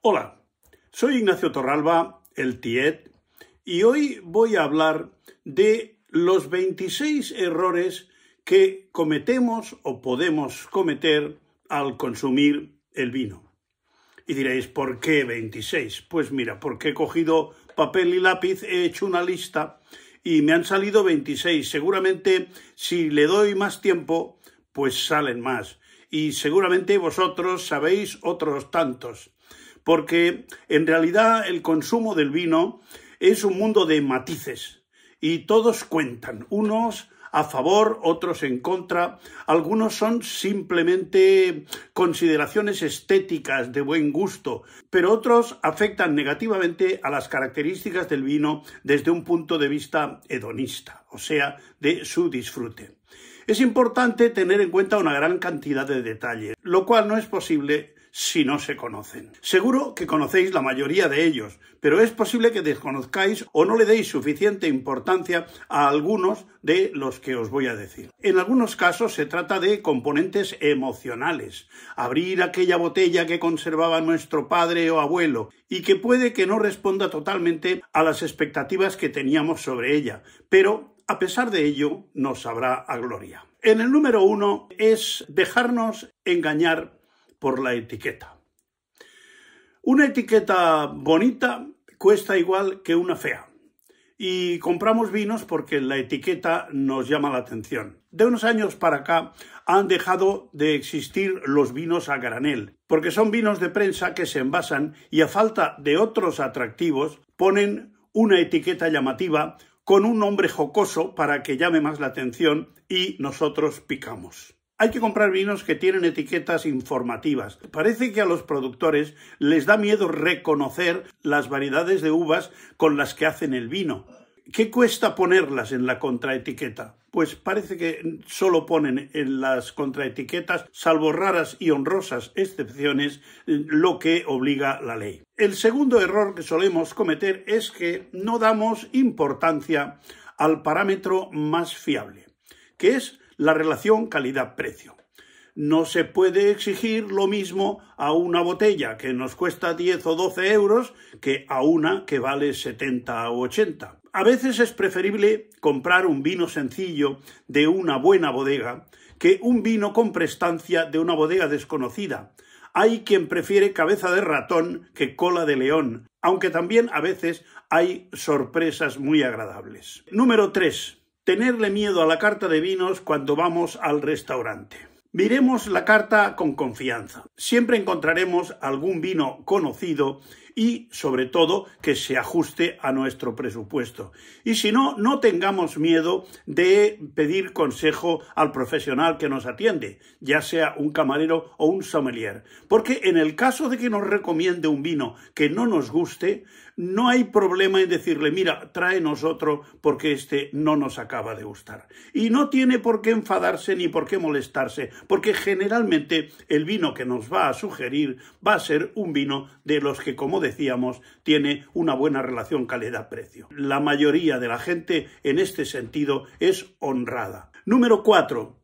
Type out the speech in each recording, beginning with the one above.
Hola, soy Ignacio Torralba, el TIET, e y hoy voy a hablar de los 26 errores que cometemos o podemos cometer al consumir el vino. Y diréis, ¿por qué 26? Pues mira, porque he cogido papel y lápiz, he hecho una lista y me han salido 26. Seguramente si le doy más tiempo, pues salen más. Y seguramente vosotros sabéis otros tantos porque en realidad el consumo del vino es un mundo de matices y todos cuentan, unos a favor, otros en contra, algunos son simplemente consideraciones estéticas de buen gusto, pero otros afectan negativamente a las características del vino desde un punto de vista hedonista, o sea, de su disfrute. Es importante tener en cuenta una gran cantidad de detalles, lo cual no es posible si no se conocen. Seguro que conocéis la mayoría de ellos, pero es posible que desconozcáis o no le deis suficiente importancia a algunos de los que os voy a decir. En algunos casos se trata de componentes emocionales, abrir aquella botella que conservaba nuestro padre o abuelo y que puede que no responda totalmente a las expectativas que teníamos sobre ella, pero a pesar de ello nos habrá a gloria. En el número uno es dejarnos engañar por la etiqueta. Una etiqueta bonita cuesta igual que una fea. Y compramos vinos porque la etiqueta nos llama la atención. De unos años para acá han dejado de existir los vinos a granel, porque son vinos de prensa que se envasan y a falta de otros atractivos ponen una etiqueta llamativa con un nombre jocoso para que llame más la atención y nosotros picamos. Hay que comprar vinos que tienen etiquetas informativas. Parece que a los productores les da miedo reconocer las variedades de uvas con las que hacen el vino. ¿Qué cuesta ponerlas en la contraetiqueta? Pues parece que solo ponen en las contraetiquetas, salvo raras y honrosas excepciones, lo que obliga la ley. El segundo error que solemos cometer es que no damos importancia al parámetro más fiable, que es la relación calidad-precio. No se puede exigir lo mismo a una botella que nos cuesta 10 o 12 euros que a una que vale 70 o 80. A veces es preferible comprar un vino sencillo de una buena bodega que un vino con prestancia de una bodega desconocida. Hay quien prefiere cabeza de ratón que cola de león, aunque también a veces hay sorpresas muy agradables. Número 3 tenerle miedo a la carta de vinos cuando vamos al restaurante. Miremos la carta con confianza. Siempre encontraremos algún vino conocido y, sobre todo, que se ajuste a nuestro presupuesto. Y si no, no tengamos miedo de pedir consejo al profesional que nos atiende, ya sea un camarero o un sommelier, porque en el caso de que nos recomiende un vino que no nos guste, no hay problema en decirle, mira, tráenos otro porque este no nos acaba de gustar. Y no tiene por qué enfadarse ni por qué molestarse, porque generalmente el vino que nos va a sugerir va a ser un vino de los que, como decíamos, tiene una buena relación calidad-precio. La mayoría de la gente en este sentido es honrada. Número 4.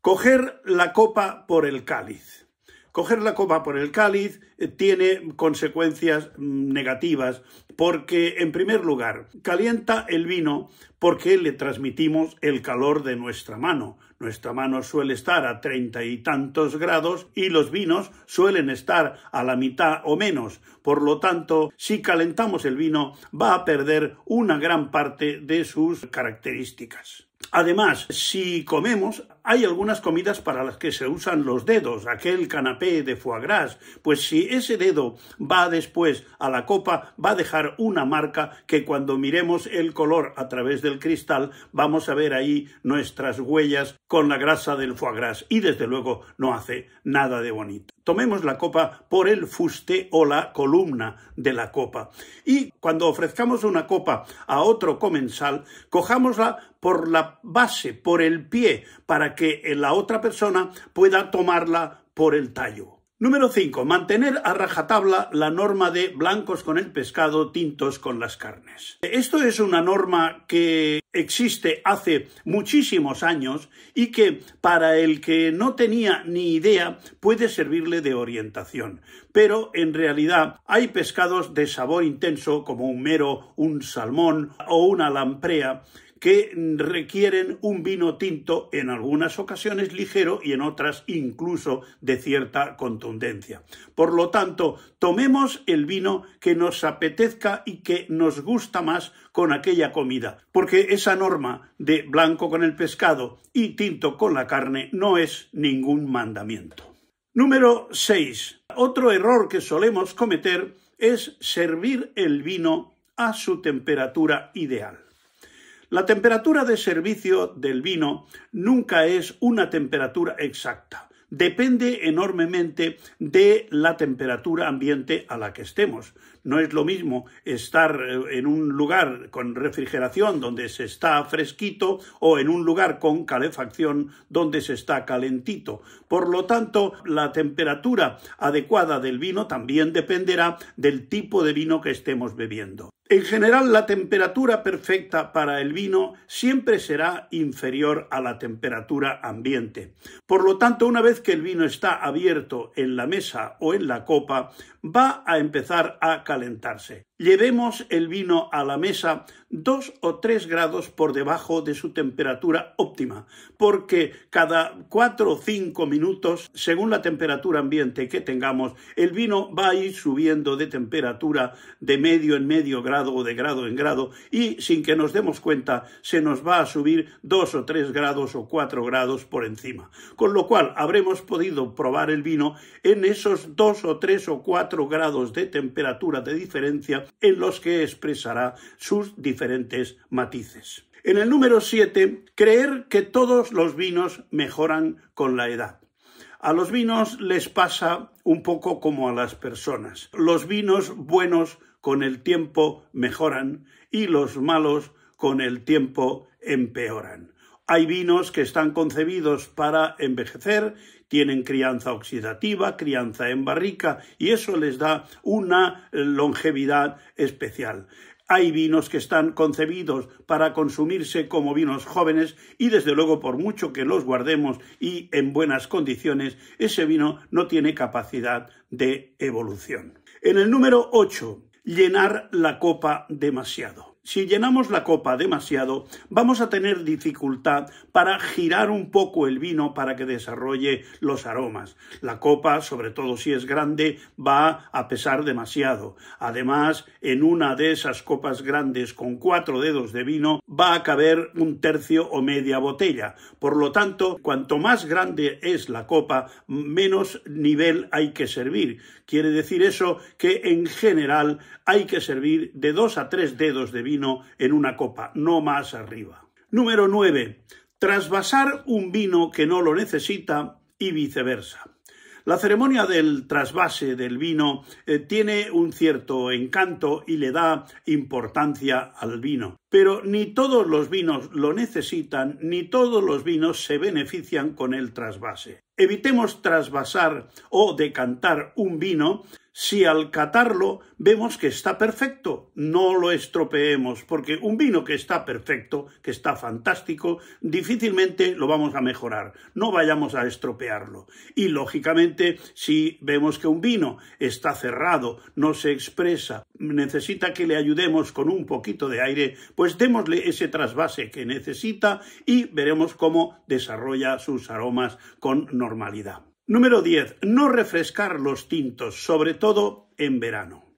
Coger la copa por el cáliz. Coger la copa por el cáliz eh, tiene consecuencias mm, negativas porque en primer lugar calienta el vino porque le transmitimos el calor de nuestra mano. Nuestra mano suele estar a treinta y tantos grados y los vinos suelen estar a la mitad o menos. Por lo tanto, si calentamos el vino va a perder una gran parte de sus características. Además, si comemos, hay algunas comidas para las que se usan los dedos, aquel canapé de foie gras, pues si ese dedo va después a la copa, va a dejar una marca que cuando miremos el color a través del cristal, vamos a ver ahí nuestras huellas con la grasa del foie gras y desde luego no hace nada de bonito tomemos la copa por el fuste o la columna de la copa. Y cuando ofrezcamos una copa a otro comensal, cojámosla por la base, por el pie, para que la otra persona pueda tomarla por el tallo. Número 5. Mantener a rajatabla la norma de blancos con el pescado, tintos con las carnes. Esto es una norma que existe hace muchísimos años y que para el que no tenía ni idea puede servirle de orientación. Pero en realidad hay pescados de sabor intenso como un mero, un salmón o una lamprea que requieren un vino tinto en algunas ocasiones ligero y en otras incluso de cierta contundencia. Por lo tanto, tomemos el vino que nos apetezca y que nos gusta más con aquella comida, porque esa norma de blanco con el pescado y tinto con la carne no es ningún mandamiento. Número 6. Otro error que solemos cometer es servir el vino a su temperatura ideal. La temperatura de servicio del vino nunca es una temperatura exacta. Depende enormemente de la temperatura ambiente a la que estemos. No es lo mismo estar eh, en un lugar con refrigeración donde se está fresquito o en un lugar con calefacción donde se está calentito. Por lo tanto, la temperatura adecuada del vino también dependerá del tipo de vino que estemos bebiendo. En general, la temperatura perfecta para el vino siempre será inferior a la temperatura ambiente. Por lo tanto, una vez que el vino está abierto en la mesa o en la copa, va a empezar a calentarse. Llevemos el vino a la mesa dos o tres grados por debajo de su temperatura óptima, porque cada cuatro o cinco minutos, según la temperatura ambiente que tengamos, el vino va a ir subiendo de temperatura de medio en medio grado o de grado en grado, y sin que nos demos cuenta, se nos va a subir dos o tres grados o cuatro grados por encima. Con lo cual, habremos podido probar el vino en esos dos o tres o cuatro grados de temperatura de diferencia en los que expresará sus diferencias diferentes matices. En el número 7, creer que todos los vinos mejoran con la edad. A los vinos les pasa un poco como a las personas. Los vinos buenos con el tiempo mejoran y los malos con el tiempo empeoran. Hay vinos que están concebidos para envejecer, tienen crianza oxidativa, crianza en barrica, y eso les da una longevidad especial. Hay vinos que están concebidos para consumirse como vinos jóvenes y desde luego por mucho que los guardemos y en buenas condiciones, ese vino no tiene capacidad de evolución. En el número 8, llenar la copa demasiado si llenamos la copa demasiado, vamos a tener dificultad para girar un poco el vino para que desarrolle los aromas. La copa, sobre todo si es grande, va a pesar demasiado. Además, en una de esas copas grandes con cuatro dedos de vino va a caber un tercio o media botella. Por lo tanto, cuanto más grande es la copa, menos nivel hay que servir. Quiere decir eso que en general hay que servir de dos a tres dedos de vino en una copa, no más arriba. Número 9. Trasvasar un vino que no lo necesita y viceversa. La ceremonia del trasvase del vino eh, tiene un cierto encanto y le da importancia al vino. Pero ni todos los vinos lo necesitan, ni todos los vinos se benefician con el trasvase. Evitemos trasvasar o decantar un vino si al catarlo vemos que está perfecto, no lo estropeemos, porque un vino que está perfecto, que está fantástico, difícilmente lo vamos a mejorar, no vayamos a estropearlo. Y lógicamente, si vemos que un vino está cerrado, no se expresa, necesita que le ayudemos con un poquito de aire, pues démosle ese trasvase que necesita y veremos cómo desarrolla sus aromas con normalidad. Número 10. No refrescar los tintos, sobre todo en verano.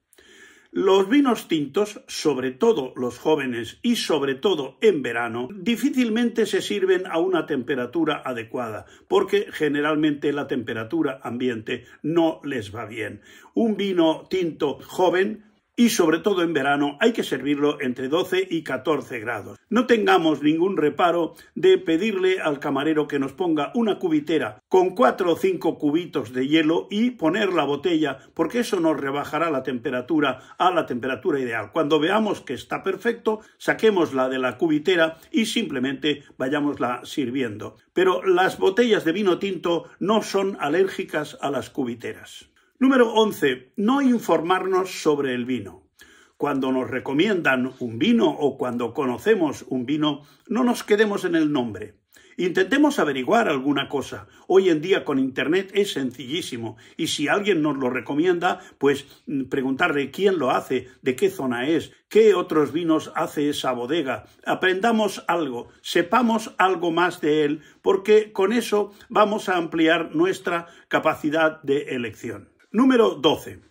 Los vinos tintos, sobre todo los jóvenes y sobre todo en verano, difícilmente se sirven a una temperatura adecuada, porque generalmente la temperatura ambiente no les va bien. Un vino tinto joven y sobre todo en verano hay que servirlo entre 12 y 14 grados. No tengamos ningún reparo de pedirle al camarero que nos ponga una cubitera con 4 o 5 cubitos de hielo y poner la botella porque eso nos rebajará la temperatura a la temperatura ideal. Cuando veamos que está perfecto, saquémosla de la cubitera y simplemente vayámosla sirviendo. Pero las botellas de vino tinto no son alérgicas a las cubiteras. Número 11. No informarnos sobre el vino. Cuando nos recomiendan un vino o cuando conocemos un vino, no nos quedemos en el nombre. Intentemos averiguar alguna cosa. Hoy en día con Internet es sencillísimo y si alguien nos lo recomienda, pues mm, preguntarle quién lo hace, de qué zona es, qué otros vinos hace esa bodega. Aprendamos algo, sepamos algo más de él, porque con eso vamos a ampliar nuestra capacidad de elección. Número 12.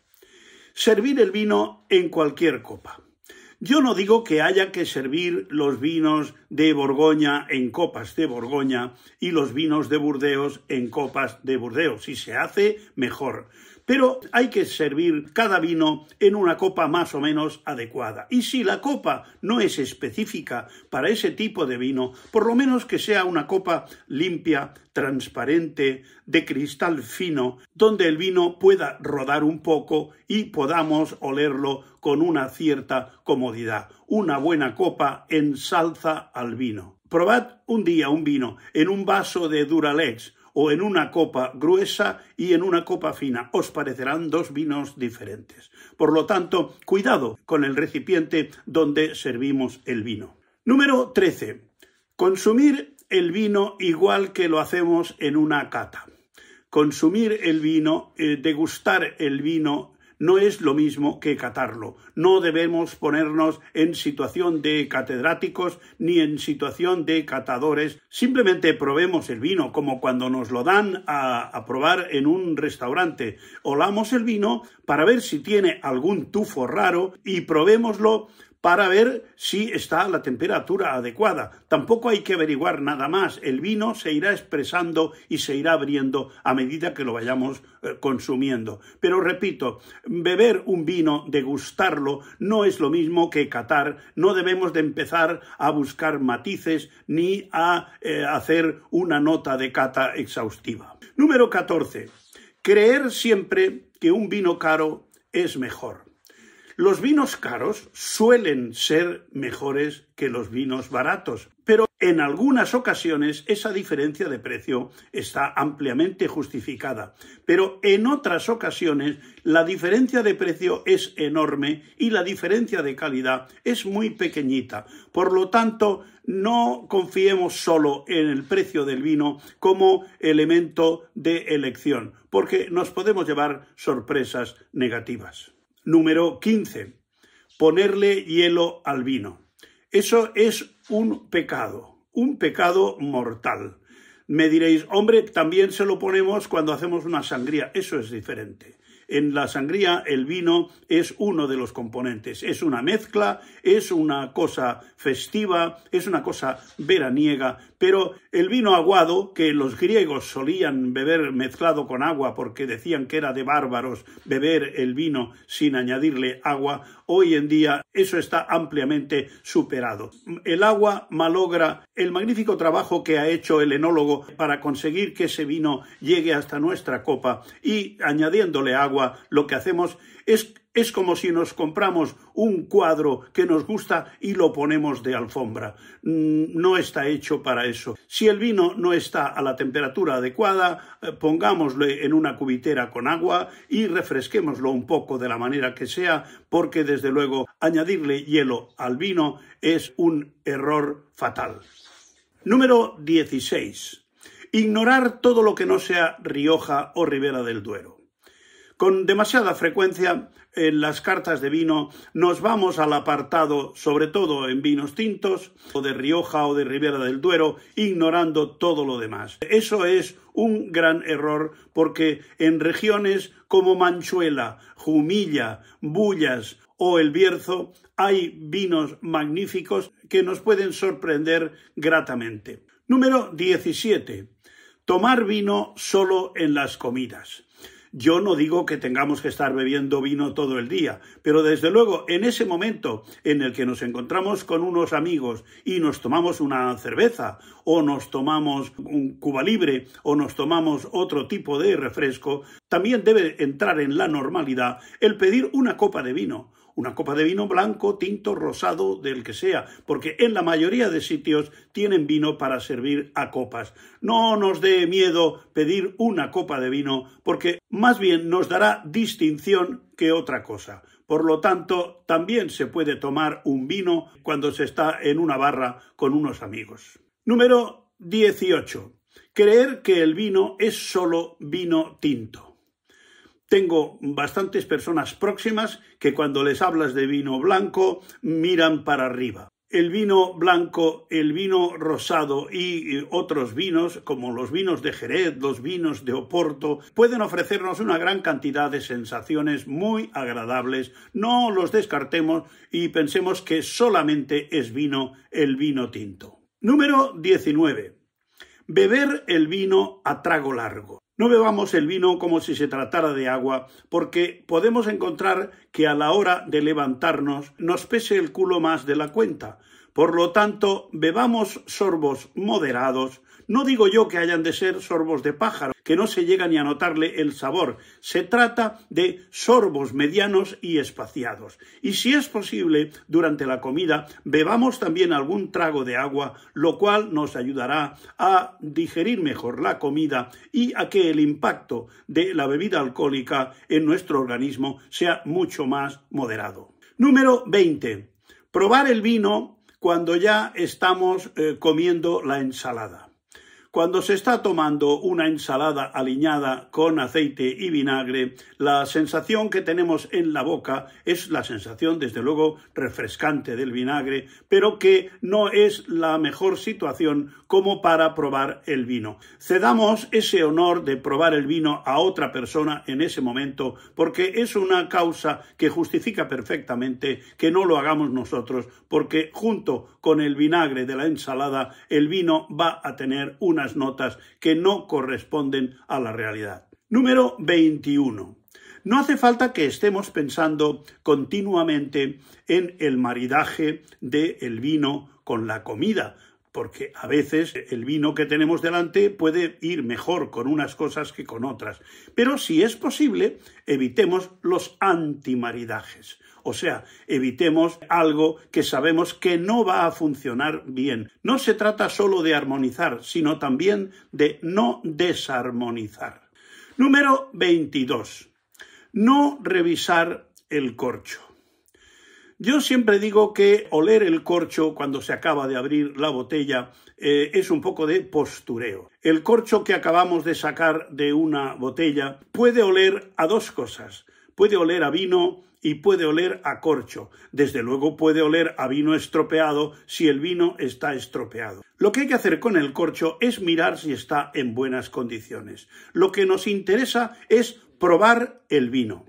Servir el vino en cualquier copa. Yo no digo que haya que servir los vinos de Borgoña en copas de Borgoña y los vinos de Burdeos en copas de Burdeos. Si se hace, mejor pero hay que servir cada vino en una copa más o menos adecuada. Y si la copa no es específica para ese tipo de vino, por lo menos que sea una copa limpia, transparente, de cristal fino, donde el vino pueda rodar un poco y podamos olerlo con una cierta comodidad. Una buena copa ensalza al vino. Probad un día un vino en un vaso de Duralex o en una copa gruesa y en una copa fina. Os parecerán dos vinos diferentes. Por lo tanto, cuidado con el recipiente donde servimos el vino. Número 13. Consumir el vino igual que lo hacemos en una cata. Consumir el vino, eh, degustar el vino no es lo mismo que catarlo. No debemos ponernos en situación de catedráticos ni en situación de catadores. Simplemente probemos el vino, como cuando nos lo dan a, probar en un restaurante. Olamos el vino para ver si tiene algún tufo raro y probémoslo para ver si está a la temperatura adecuada. Tampoco hay que averiguar nada más. El vino se irá expresando y se irá abriendo a medida que lo vayamos eh, consumiendo. Pero repito, beber un vino, degustarlo, no es lo mismo que catar. No debemos de empezar a buscar matices ni a eh, hacer una nota de cata exhaustiva. Número 14. Creer siempre que un vino caro es mejor. Los vinos caros suelen ser mejores que los vinos baratos, pero en algunas ocasiones esa diferencia de precio está ampliamente justificada, pero en otras ocasiones la diferencia de precio es enorme y la diferencia de calidad es muy pequeñita. Por lo tanto, no confiemos solo en el precio del vino como elemento de elección, porque nos podemos llevar sorpresas negativas. Número 15. Ponerle hielo al vino. Eso es un pecado, un pecado mortal. Me diréis, hombre, también se lo ponemos cuando hacemos una sangría. Eso es diferente. En la sangría el vino es uno de los componentes, es una mezcla, es una cosa festiva, es una cosa veraniega, pero el vino aguado, que los griegos solían beber mezclado con agua porque decían que era de bárbaros beber el vino sin añadirle agua, hoy en día eso está ampliamente superado. El agua malogra el magnífico trabajo que ha hecho el enólogo para conseguir que ese vino llegue hasta nuestra copa y añadiéndole agua lo que hacemos es, es como si nos compramos un cuadro que nos gusta y lo ponemos de alfombra. Mm, no está hecho para eso. Si el vino no está a la temperatura adecuada, eh, pongámosle en una cubitera con agua y refresquémoslo un poco de la manera que sea, porque desde luego añadirle hielo al vino es un error fatal. Número 16. Ignorar todo lo que no sea Rioja o Ribera del Duero. Con demasiada frecuencia en las cartas de vino nos vamos al apartado, sobre todo en vinos tintos, o de Rioja o de Ribera del Duero, ignorando todo lo demás. Eso es un gran error porque en regiones como Manchuela, Jumilla, Bullas o El Bierzo hay vinos magníficos que nos pueden sorprender gratamente. Número 17. Tomar vino solo en las comidas. Yo no digo que tengamos que estar bebiendo vino todo el día, pero desde luego en ese momento en el que nos encontramos con unos amigos y nos tomamos una cerveza o nos tomamos un cuba libre o nos tomamos otro tipo de refresco, también debe entrar en la normalidad el pedir una copa de vino, una copa de vino blanco, tinto, rosado, del que sea, porque en la mayoría de sitios tienen vino para servir a copas. No nos dé miedo pedir una copa de vino, porque más bien nos dará distinción que otra cosa. Por lo tanto, también se puede tomar un vino cuando se está en una barra con unos amigos. Número 18. Creer que el vino es solo vino tinto. Tengo bastantes personas próximas que cuando les hablas de vino blanco miran para arriba. El vino blanco, el vino rosado y otros vinos, como los vinos de Jerez, los vinos de Oporto, pueden ofrecernos una gran cantidad de sensaciones muy agradables. No los descartemos y pensemos que solamente es vino el vino tinto. Número 19. Beber el vino a trago largo. No bebamos el vino como si se tratara de agua, porque podemos encontrar que a la hora de levantarnos nos pese el culo más de la cuenta. Por lo tanto, bebamos sorbos moderados no digo yo que hayan de ser sorbos de pájaro, que no se llega ni a notarle el sabor. Se trata de sorbos medianos y espaciados. Y si es posible, durante la comida, bebamos también algún trago de agua, lo cual nos ayudará a digerir mejor la comida y a que el impacto de la bebida alcohólica en nuestro organismo sea mucho más moderado. Número 20. Probar el vino cuando ya estamos eh, comiendo la ensalada. Cuando se está tomando una ensalada aliñada con aceite y vinagre, la sensación que tenemos en la boca es la sensación, desde luego, refrescante del vinagre, pero que no es la mejor situación como para probar el vino. Cedamos ese honor de probar el vino a otra persona en ese momento, porque es una causa que justifica perfectamente que no lo hagamos nosotros, porque junto con el vinagre de la ensalada, el vino va a tener unas notas que no corresponden a la realidad. Número 21. No hace falta que estemos pensando continuamente en el maridaje del vino con la comida, porque a veces el vino que tenemos delante puede ir mejor con unas cosas que con otras. Pero si es posible, evitemos los antimaridajes. O sea, evitemos algo que sabemos que no va a funcionar bien. No se trata solo de armonizar, sino también de no desarmonizar. Número 22. No revisar el corcho. Yo siempre digo que oler el corcho cuando se acaba de abrir la botella eh, es un poco de postureo. El corcho que acabamos de sacar de una botella puede oler a dos cosas. Puede oler a vino y puede oler a corcho. Desde luego puede oler a vino estropeado si el vino está estropeado. Lo que hay que hacer con el corcho es mirar si está en buenas condiciones. Lo que nos interesa es probar el vino.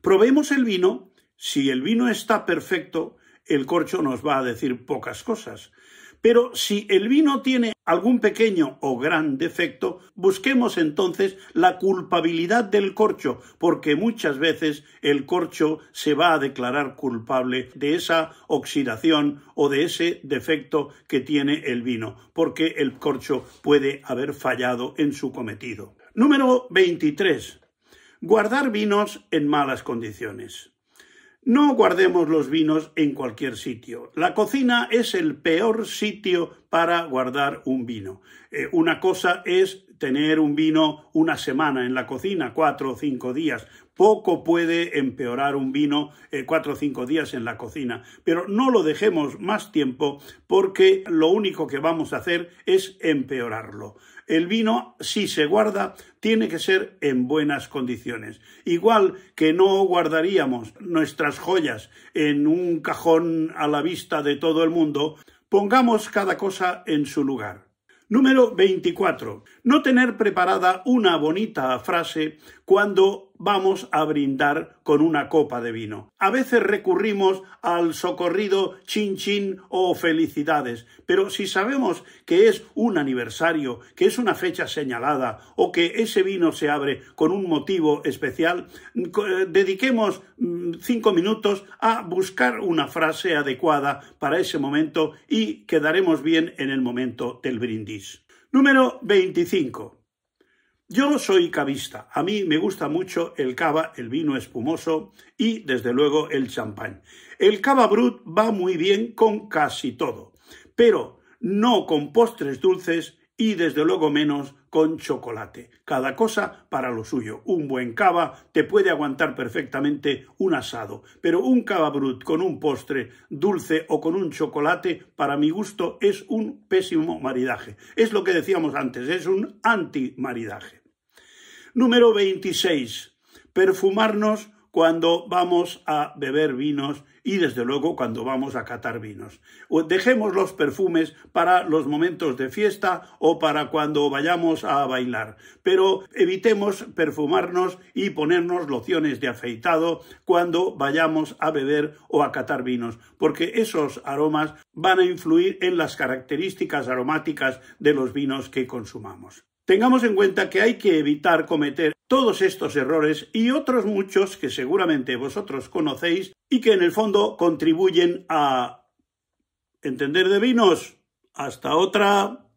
Probemos el vino si el vino está perfecto, el corcho nos va a decir pocas cosas. Pero si el vino tiene algún pequeño o gran defecto, busquemos entonces la culpabilidad del corcho, porque muchas veces el corcho se va a declarar culpable de esa oxidación o de ese defecto que tiene el vino, porque el corcho puede haber fallado en su cometido. Número 23. Guardar vinos en malas condiciones. No guardemos los vinos en cualquier sitio. La cocina es el peor sitio para guardar un vino. Eh, una cosa es tener un vino una semana en la cocina, cuatro o cinco días. Poco puede empeorar un vino eh, cuatro o cinco días en la cocina. Pero no lo dejemos más tiempo porque lo único que vamos a hacer es empeorarlo. El vino, si se guarda, tiene que ser en buenas condiciones. Igual que no guardaríamos nuestras joyas en un cajón a la vista de todo el mundo, pongamos cada cosa en su lugar. Número 24. No tener preparada una bonita frase cuando vamos a brindar con una copa de vino. A veces recurrimos al socorrido chin chin o felicidades, pero si sabemos que es un aniversario, que es una fecha señalada o que ese vino se abre con un motivo especial, mm, eh, dediquemos mm, cinco minutos a buscar una frase adecuada para ese momento y quedaremos bien en el momento del brindis. Número 25. Yo soy cabista, A mí me gusta mucho el cava, el vino espumoso y, desde luego, el champán. El cava brut va muy bien con casi todo, pero no con postres dulces y, desde luego, menos con chocolate. Cada cosa para lo suyo. Un buen cava te puede aguantar perfectamente un asado, pero un cava brut con un postre dulce o con un chocolate, para mi gusto, es un pésimo maridaje. Es lo que decíamos antes, es un antimaridaje. Número 26. Perfumarnos cuando vamos a beber vinos y desde luego cuando vamos a catar vinos. Dejemos los perfumes para los momentos de fiesta o para cuando vayamos a bailar, pero evitemos perfumarnos y ponernos lociones de afeitado cuando vayamos a beber o a catar vinos, porque esos aromas van a influir en las características aromáticas de los vinos que consumamos. Tengamos en cuenta que hay que evitar cometer todos estos errores y otros muchos que seguramente vosotros conocéis y que en el fondo contribuyen a entender de vinos. Hasta otra.